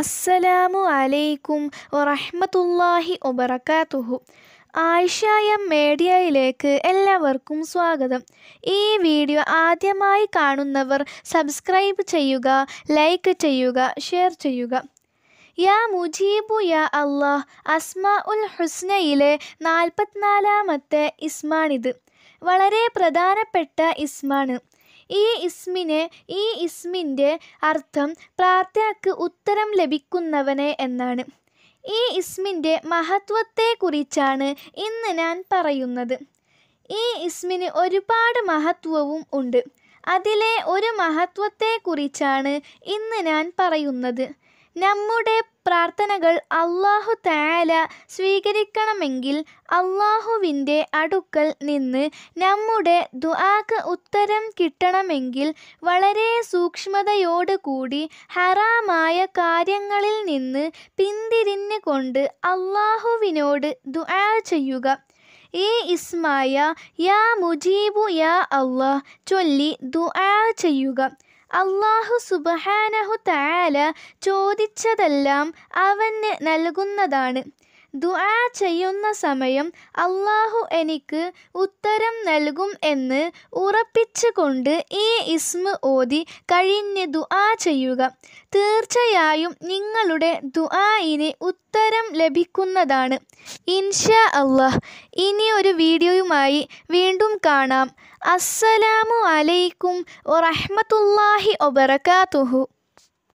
അസ്സലാമു അലൈക്കും വറഹ്മത്തുള്ളാഹി വബറകാതുഹു ആയിഷ എം മീഡിയയിലേക്ക് എല്ലാവർക്കും സ്വാഗതം ഈ വീഡിയോ ആദ്യമായി കാണുന്നവർ സബ്സ്ക്രൈബ് ചെയ്യുക ലൈക്ക് ചെയ്യുക ഷെയർ ചെയ്യുക യാ മുജീബു യാ അള്ളാഹ് അസ്മാഉൽ ഉൽ ഹുസ്നയിലെ നാൽപ്പത്തിനാലാമത്തെ ഇസ്മാണിത് വളരെ പ്രധാനപ്പെട്ട ഇസ്മാണ് ഈ ഇസ്മിന് ഈ ഇസ്മിൻ്റെ അർത്ഥം പ്രാർത്ഥനക്ക് ഉത്തരം ലഭിക്കുന്നവനെ എന്നാണ് ഈ ഇസ്മിൻ്റെ മഹത്വത്തെക്കുറിച്ചാണ് ഇന്ന് ഞാൻ പറയുന്നത് ഈ ഇസ്മിന് ഒരുപാട് മഹത്വവും ഉണ്ട് അതിലെ ഒരു മഹത്വത്തെക്കുറിച്ചാണ് ഇന്ന് ഞാൻ പറയുന്നത് നമ്മുടെ പ്രാർത്ഥനകൾ അള്ളാഹു താല സ്വീകരിക്കണമെങ്കിൽ അള്ളാഹുവിൻ്റെ അടുക്കൽ നിന്ന് നമ്മുടെ ദുആക്ക് ഉത്തരം കിട്ടണമെങ്കിൽ വളരെ സൂക്ഷ്മതയോടുകൂടി കൂടി ഹറാമായ കാര്യങ്ങളിൽ നിന്ന് പിന്തിരിഞ്ഞുകൊണ്ട് കൊണ്ട് അള്ളാഹുവിനോട് ദുആ ചെയ്യുക ഈ ഇസ്മായ യാ മുജീബു യാ അള്ളാഹ് ചൊല്ലി ദുആ ചെയ്യുക അള്ളാഹു സുബഹാനഹു താല ചോദിച്ചതെല്ലാം അവന് നൽകുന്നതാണ് ദുആ ചെയ്യുന്ന സമയം അള്ളാഹു എനിക്ക് ഉത്തരം നൽകും എന്ന് ഉറപ്പിച്ചുകൊണ്ട് ഈ ഇസ്മ ഓതി കഴിഞ്ഞ് ദുആ ചെയ്യുക തീർച്ചയായും നിങ്ങളുടെ ദുആയിന് ഉത്തരം ലഭിക്കുന്നതാണ് ഇൻഷാ അള്ളാഹ് ഇനി ഒരു വീഡിയോയുമായി വീണ്ടും കാണാം അസ്സലാമു അലൈക്കും വറഹ്മത്തുള്ളാഹി വബറകാതുഹു